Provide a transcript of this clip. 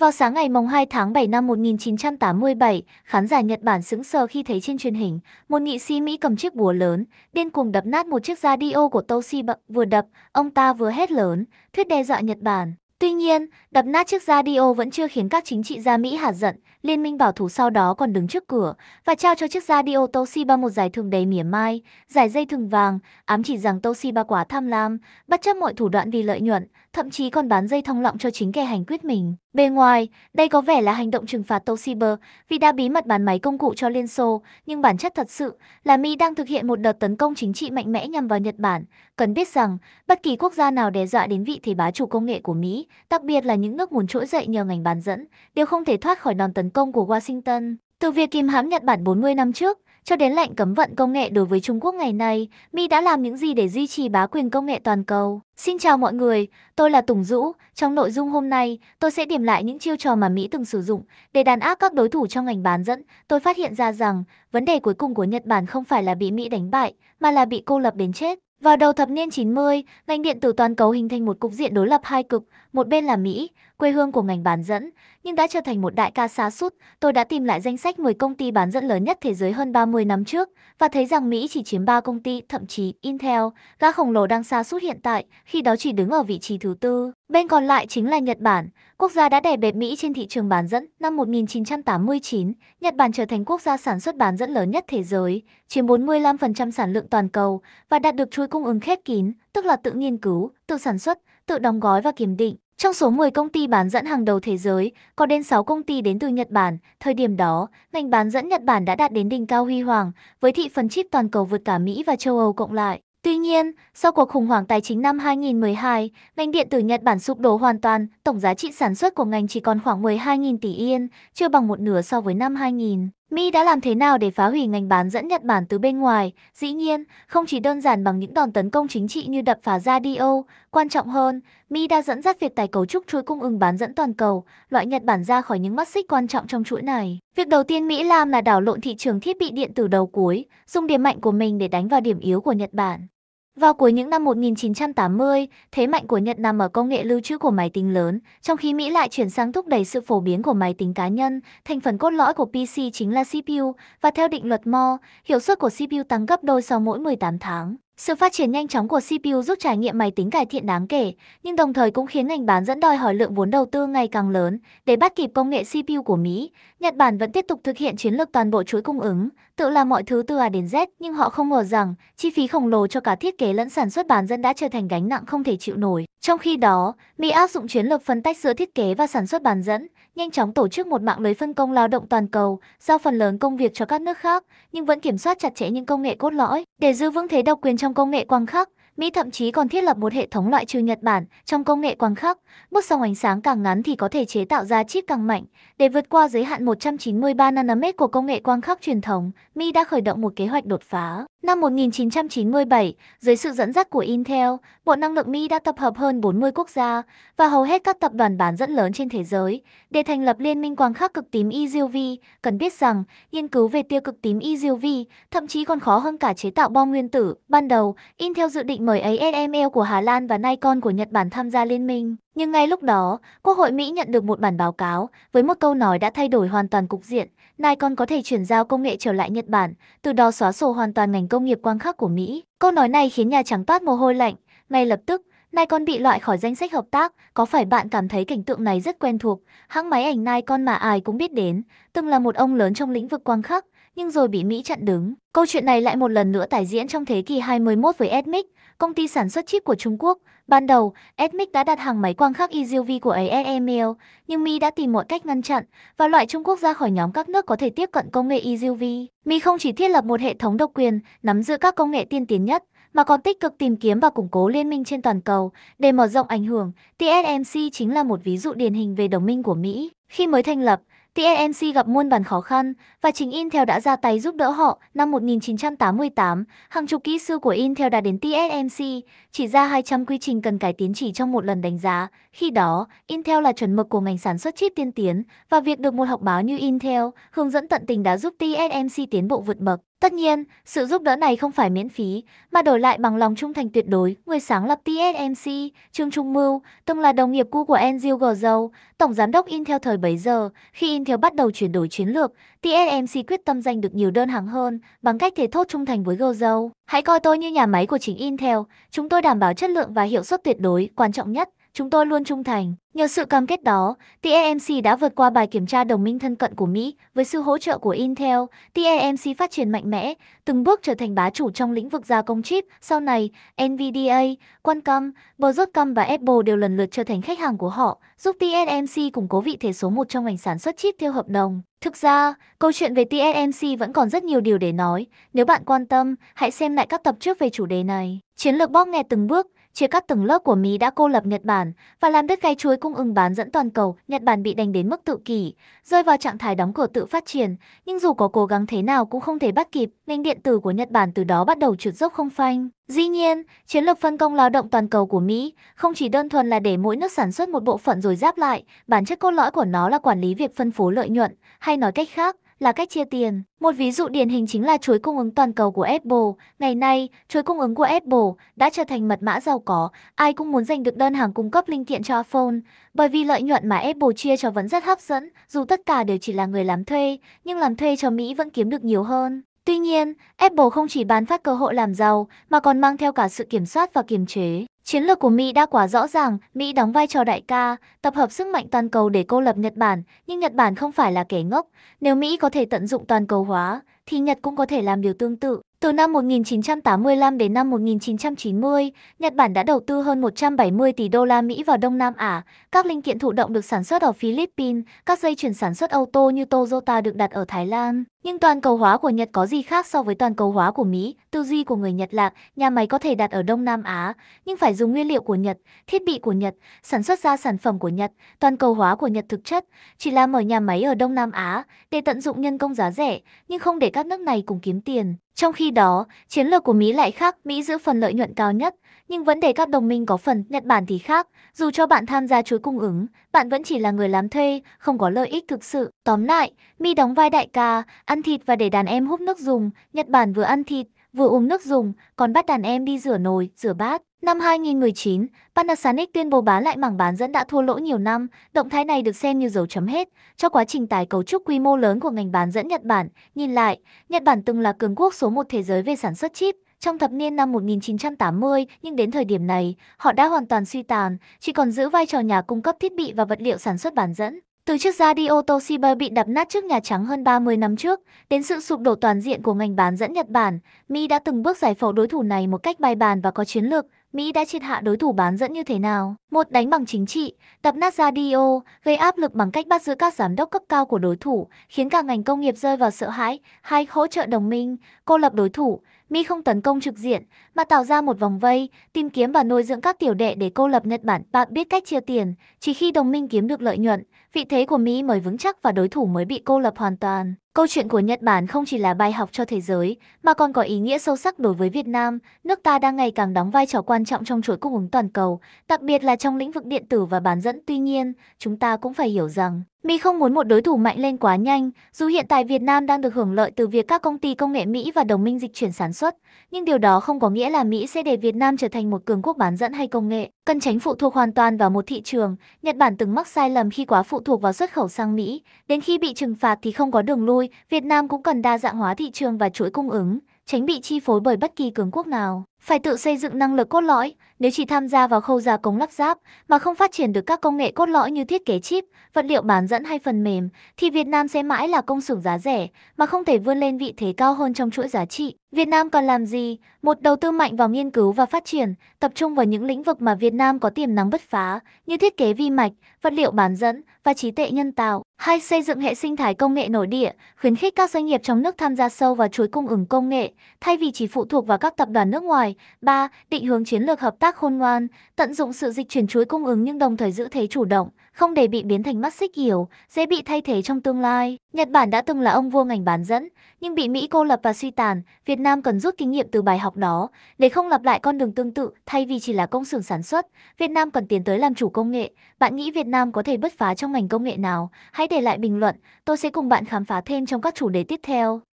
Vào sáng ngày mùng 2 tháng 7 năm 1987, khán giả Nhật Bản sững sờ khi thấy trên truyền hình, một nghị sĩ Mỹ cầm chiếc búa lớn, điên cuồng đập nát một chiếc radio của Toshiba. Vừa đập, ông ta vừa hét lớn, thuyết đe dọa Nhật Bản. Tuy nhiên, đập nát chiếc radio vẫn chưa khiến các chính trị gia Mỹ hả giận, Liên minh bảo thủ sau đó còn đứng trước cửa và trao cho chiếc radio Toshiba một giải thưởng đầy mỉa mai, giải dây thừng vàng, ám chỉ rằng Toshiba quá tham lam, bất chấp mọi thủ đoạn vì lợi nhuận, thậm chí còn bán dây thong lọng cho chính kẻ hành quyết mình. Bề ngoài, đây có vẻ là hành động trừng phạt Toshiba vì đã bí mật bán máy công cụ cho Liên Xô, nhưng bản chất thật sự là Mỹ đang thực hiện một đợt tấn công chính trị mạnh mẽ nhằm vào Nhật Bản. Cần biết rằng, bất kỳ quốc gia nào đe dọa đến vị thế bá chủ công nghệ của Mỹ, đặc biệt là những nước muốn trỗi dậy nhờ ngành bán dẫn, đều không thể thoát khỏi đòn tấn công của Washington. Từ việc kìm hãm Nhật Bản 40 năm trước, cho đến lệnh cấm vận công nghệ đối với Trung Quốc ngày nay, Mỹ đã làm những gì để duy trì bá quyền công nghệ toàn cầu? Xin chào mọi người, tôi là Tùng Dũ. Trong nội dung hôm nay, tôi sẽ điểm lại những chiêu trò mà Mỹ từng sử dụng để đàn áp các đối thủ trong ngành bán dẫn. Tôi phát hiện ra rằng, vấn đề cuối cùng của Nhật Bản không phải là bị Mỹ đánh bại, mà là bị cô lập đến chết. Vào đầu thập niên 90, ngành điện tử toàn cầu hình thành một cục diện đối lập hai cực, một bên là Mỹ, quê hương của ngành bán dẫn, nhưng đã trở thành một đại ca xa sút. Tôi đã tìm lại danh sách 10 công ty bán dẫn lớn nhất thế giới hơn 30 năm trước và thấy rằng Mỹ chỉ chiếm 3 công ty, thậm chí Intel, gã khổng lồ đang xa sút hiện tại, khi đó chỉ đứng ở vị trí thứ tư. Bên còn lại chính là Nhật Bản, quốc gia đã đè bẹp Mỹ trên thị trường bán dẫn. Năm 1989, Nhật Bản trở thành quốc gia sản xuất bán dẫn lớn nhất thế giới, chiếm 45% sản lượng toàn cầu và đạt được chuỗi cung ứng khép kín, tức là tự nghiên cứu, tự sản xuất, tự đóng gói và kiểm định. Trong số 10 công ty bán dẫn hàng đầu thế giới, có đến 6 công ty đến từ Nhật Bản. Thời điểm đó, ngành bán dẫn Nhật Bản đã đạt đến đỉnh cao huy hoàng, với thị phần chip toàn cầu vượt cả Mỹ và châu Âu cộng lại. Tuy nhiên, sau cuộc khủng hoảng tài chính năm 2012, ngành điện tử Nhật Bản sụp đổ hoàn toàn, tổng giá trị sản xuất của ngành chỉ còn khoảng 12.000 tỷ yên, chưa bằng một nửa so với năm 2000. Mỹ đã làm thế nào để phá hủy ngành bán dẫn Nhật Bản từ bên ngoài? Dĩ nhiên, không chỉ đơn giản bằng những đòn tấn công chính trị như đập phá radio, quan trọng hơn, Mỹ đã dẫn dắt việc tái cấu trúc chuỗi cung ứng bán dẫn toàn cầu, loại Nhật Bản ra khỏi những mắt xích quan trọng trong chuỗi này. Việc đầu tiên Mỹ làm là đảo lộn thị trường thiết bị điện tử đầu cuối, dùng điểm mạnh của mình để đánh vào điểm yếu của Nhật Bản. Vào cuối những năm 1980, thế mạnh của Nhật nằm ở công nghệ lưu trữ của máy tính lớn, trong khi Mỹ lại chuyển sang thúc đẩy sự phổ biến của máy tính cá nhân. Thành phần cốt lõi của PC chính là CPU, và theo định luật Moore, hiệu suất của CPU tăng gấp đôi sau mỗi 18 tháng. Sự phát triển nhanh chóng của CPU giúp trải nghiệm máy tính cải thiện đáng kể, nhưng đồng thời cũng khiến ngành bán dẫn đòi hỏi lượng vốn đầu tư ngày càng lớn. Để bắt kịp công nghệ CPU của Mỹ, Nhật Bản vẫn tiếp tục thực hiện chiến lược toàn bộ chuỗi cung ứng, tự làm mọi thứ từ A đến Z, nhưng họ không ngờ rằng chi phí khổng lồ cho cả thiết kế lẫn sản xuất bán dẫn đã trở thành gánh nặng không thể chịu nổi. Trong khi đó, Mỹ áp dụng chiến lược phân tách giữa thiết kế và sản xuất bán dẫn, nhanh chóng tổ chức một mạng lưới phân công lao động toàn cầu, giao phần lớn công việc cho các nước khác, nhưng vẫn kiểm soát chặt chẽ những công nghệ cốt lõi. Để giữ vững thế độc quyền trong công nghệ quang khắc, Mỹ thậm chí còn thiết lập một hệ thống loại trừ Nhật Bản trong công nghệ quang khắc. Bước song ánh sáng càng ngắn thì có thể chế tạo ra chip càng mạnh. Để vượt qua giới hạn 193 nanomet của công nghệ quang khắc truyền thống, Mỹ đã khởi động một kế hoạch đột phá. Năm 1997, dưới sự dẫn dắt của Intel, Bộ Năng lượng Mỹ đã tập hợp hơn 40 quốc gia và hầu hết các tập đoàn bán dẫn lớn trên thế giới để thành lập Liên minh quang khắc cực tím EUV. Cần biết rằng, nghiên cứu về tiêu cực tím EUV thậm chí còn khó hơn cả chế tạo bom nguyên tử. Ban đầu, Intel dự định mời ASML của Hà Lan và Nikon của Nhật Bản tham gia liên minh. Nhưng ngay lúc đó, Quốc hội Mỹ nhận được một bản báo cáo với một câu nói đã thay đổi hoàn toàn cục diện, Nai Nikon có thể chuyển giao công nghệ trở lại Nhật Bản, từ đó xóa sổ hoàn toàn ngành công nghiệp quang khắc của Mỹ. Câu nói này khiến Nhà Trắng toát mồ hôi lạnh, ngay lập tức, Nai con bị loại khỏi danh sách hợp tác, có phải bạn cảm thấy cảnh tượng này rất quen thuộc? Hãng máy ảnh Nai con mà ai cũng biết đến, từng là một ông lớn trong lĩnh vực quang khắc, nhưng rồi bị Mỹ chặn đứng. Câu chuyện này lại một lần nữa tái diễn trong thế kỷ 21 với Edmic, công ty sản xuất chip của Trung Quốc. Ban đầu, SMIC đã đặt hàng máy quang khắc EUV của ASML, nhưng Mi đã tìm mọi cách ngăn chặn và loại Trung Quốc ra khỏi nhóm các nước có thể tiếp cận công nghệ EUV. Mi không chỉ thiết lập một hệ thống độc quyền, nắm giữ các công nghệ tiên tiến nhất, mà còn tích cực tìm kiếm và củng cố liên minh trên toàn cầu để mở rộng ảnh hưởng. TSMC chính là một ví dụ điển hình về đồng minh của Mỹ. Khi mới thành lập, TNMC gặp muôn bản khó khăn và chính Intel đã ra tay giúp đỡ họ. Năm 1988, hàng chục kỹ sư của Intel đã đến TSMC, chỉ ra 200 quy trình cần cải tiến chỉ trong một lần đánh giá. Khi đó, Intel là chuẩn mực của ngành sản xuất chip tiên tiến và việc được một học báo như Intel hướng dẫn tận tình đã giúp TSMC tiến bộ vượt bậc. Tất nhiên, sự giúp đỡ này không phải miễn phí, mà đổi lại bằng lòng trung thành tuyệt đối. Người sáng lập TSMC, Trương Trung Mưu, từng là đồng nghiệp cũ của Angel Gozo, tổng giám đốc Intel thời bấy giờ. Khi Intel bắt đầu chuyển đổi chiến lược, TSMC quyết tâm giành được nhiều đơn hàng hơn bằng cách thể thốt trung thành với Gozo. Hãy coi tôi như nhà máy của chính Intel, chúng tôi đảm bảo chất lượng và hiệu suất tuyệt đối, quan trọng nhất chúng tôi luôn trung thành. Nhờ sự cam kết đó, TSMC đã vượt qua bài kiểm tra đồng minh thân cận của Mỹ với sự hỗ trợ của Intel. TSMC phát triển mạnh mẽ, từng bước trở thành bá chủ trong lĩnh vực gia công chip. Sau này, NVIDIA, Qualcomm, Broadcom và Apple đều lần lượt trở thành khách hàng của họ, giúp TSMC củng cố vị thế số một trong ngành sản xuất chip theo hợp đồng. Thực ra, câu chuyện về TSMC vẫn còn rất nhiều điều để nói. Nếu bạn quan tâm, hãy xem lại các tập trước về chủ đề này. Chiến lược bóp nghẹt từng bước – chia cắt từng lớp của Mỹ đã cô lập Nhật Bản và làm đứt gãy chuối cung ứng bán dẫn toàn cầu, Nhật Bản bị đánh đến mức tự kỷ, rơi vào trạng thái đóng cửa tự phát triển, nhưng dù có cố gắng thế nào cũng không thể bắt kịp, ngành điện tử của Nhật Bản từ đó bắt đầu trượt dốc không phanh. Dĩ nhiên, chiến lược phân công lao động toàn cầu của Mỹ không chỉ đơn thuần là để mỗi nước sản xuất một bộ phận rồi giáp lại, bản chất cốt lõi của nó là quản lý việc phân phối lợi nhuận, hay nói cách khác, là cách chia tiền. Một ví dụ điển hình chính là chuỗi cung ứng toàn cầu của Apple. Ngày nay, chuỗi cung ứng của Apple đã trở thành mật mã giàu có. Ai cũng muốn giành được đơn hàng cung cấp linh kiện cho iPhone, bởi vì lợi nhuận mà Apple chia cho vẫn rất hấp dẫn. Dù tất cả đều chỉ là người làm thuê, nhưng làm thuê cho Mỹ vẫn kiếm được nhiều hơn. Tuy nhiên, Apple không chỉ bán phát cơ hội làm giàu mà còn mang theo cả sự kiểm soát và kiềm chế. Chiến lược của Mỹ đã quá rõ ràng, Mỹ đóng vai trò đại ca, tập hợp sức mạnh toàn cầu để cô lập Nhật Bản, nhưng Nhật Bản không phải là kẻ ngốc. Nếu Mỹ có thể tận dụng toàn cầu hóa, thì Nhật cũng có thể làm điều tương tự. Từ năm 1985 đến năm 1990, Nhật Bản đã đầu tư hơn 170 tỷ đô la Mỹ vào Đông Nam Á. Các linh kiện thụ động được sản xuất ở Philippines, các dây chuyển sản xuất ô tô như Toyota được đặt ở Thái Lan. Nhưng toàn cầu hóa của Nhật có gì khác so với toàn cầu hóa của Mỹ? Tư duy của người Nhật là nhà máy có thể đặt ở Đông Nam Á, nhưng phải dùng nguyên liệu của Nhật, thiết bị của Nhật, sản xuất ra sản phẩm của Nhật. Toàn cầu hóa của Nhật thực chất chỉ là mở nhà máy ở Đông Nam Á để tận dụng nhân công giá rẻ, nhưng không để các nước này cùng kiếm tiền. Trong khi đó, chiến lược của Mỹ lại khác, Mỹ giữ phần lợi nhuận cao nhất, nhưng vấn đề các đồng minh có phần, Nhật Bản thì khác, dù cho bạn tham gia chuỗi cung ứng, bạn vẫn chỉ là người làm thuê, không có lợi ích thực sự. Tóm lại, Mỹ đóng vai đại ca, Ăn thịt và để đàn em hút nước dùng, Nhật Bản vừa ăn thịt, vừa uống nước dùng, còn bắt đàn em đi rửa nồi, rửa bát. Năm 2019, Panasonic tuyên bố bán lại mảng bán dẫn đã thua lỗ nhiều năm. Động thái này được xem như dấu chấm hết cho quá trình tái cấu trúc quy mô lớn của ngành bán dẫn Nhật Bản. Nhìn lại, Nhật Bản từng là cường quốc số một thế giới về sản xuất chip trong thập niên năm 1980, nhưng đến thời điểm này, họ đã hoàn toàn suy tàn, chỉ còn giữ vai trò nhà cung cấp thiết bị và vật liệu sản xuất bán dẫn. Từ chiếc ra đi ô tô Cyber bị đập nát trước Nhà Trắng hơn 30 năm trước, đến sự sụp đổ toàn diện của ngành bán dẫn Nhật Bản, Mỹ đã từng bước giải phẫu đối thủ này một cách bài bản và có chiến lược. Mỹ đã triệt hạ đối thủ bán dẫn như thế nào? Một đánh bằng chính trị, đập nát radio, gây áp lực bằng cách bắt giữ các giám đốc cấp cao của đối thủ, khiến cả ngành công nghiệp rơi vào sợ hãi. Hai hỗ trợ đồng minh, cô lập đối thủ. Mỹ không tấn công trực diện, mà tạo ra một vòng vây, tìm kiếm và nuôi dưỡng các tiểu đệ để cô lập Nhật Bản. Bạn biết cách chia tiền, chỉ khi đồng minh kiếm được lợi nhuận, vị thế của Mỹ mới vững chắc và đối thủ mới bị cô lập hoàn toàn. Câu chuyện của Nhật Bản không chỉ là bài học cho thế giới, mà còn có ý nghĩa sâu sắc đối với Việt Nam. Nước ta đang ngày càng đóng vai trò quan trọng trong chuỗi cung ứng toàn cầu, đặc biệt là trong lĩnh vực điện tử và bán dẫn. Tuy nhiên, chúng ta cũng phải hiểu rằng, Mỹ không muốn một đối thủ mạnh lên quá nhanh, dù hiện tại Việt Nam đang được hưởng lợi từ việc các công ty công nghệ Mỹ và đồng minh dịch chuyển sản xuất, nhưng điều đó không có nghĩa là Mỹ sẽ để Việt Nam trở thành một cường quốc bán dẫn hay công nghệ. Cần tránh phụ thuộc hoàn toàn vào một thị trường, Nhật Bản từng mắc sai lầm khi quá phụ thuộc vào xuất khẩu sang Mỹ, đến khi bị trừng phạt thì không có đường lui, Việt Nam cũng cần đa dạng hóa thị trường và chuỗi cung ứng tránh bị chi phối bởi bất kỳ cường quốc nào. Phải tự xây dựng năng lực cốt lõi, nếu chỉ tham gia vào khâu gia công lắp ráp mà không phát triển được các công nghệ cốt lõi như thiết kế chip, vật liệu bán dẫn hay phần mềm, thì Việt Nam sẽ mãi là công xưởng giá rẻ mà không thể vươn lên vị thế cao hơn trong chuỗi giá trị. Việt Nam còn làm gì? Một đầu tư mạnh vào nghiên cứu và phát triển, tập trung vào những lĩnh vực mà Việt Nam có tiềm năng bứt phá, như thiết kế vi mạch, vật liệu bán dẫn và trí tuệ nhân tạo. Hai xây dựng hệ sinh thái công nghệ nội địa, khuyến khích các doanh nghiệp trong nước tham gia sâu vào chuỗi cung ứng công nghệ, thay vì chỉ phụ thuộc vào các tập đoàn nước ngoài. 3. Định hướng chiến lược hợp tác khôn ngoan, tận dụng sự dịch chuyển chuỗi cung ứng nhưng đồng thời giữ thế chủ động, không để bị biến thành mắt xích hiểu, dễ bị thay thế trong tương lai. Nhật Bản đã từng là ông vua ngành bán dẫn, nhưng bị Mỹ cô lập và suy tàn, Việt Nam cần rút kinh nghiệm từ bài học đó. Để không lặp lại con đường tương tự, thay vì chỉ là công xưởng sản xuất, Việt Nam cần tiến tới làm chủ công nghệ. Bạn nghĩ Việt Nam có thể bứt phá trong ngành công nghệ nào? Hãy để lại bình luận, tôi sẽ cùng bạn khám phá thêm trong các chủ đề tiếp theo.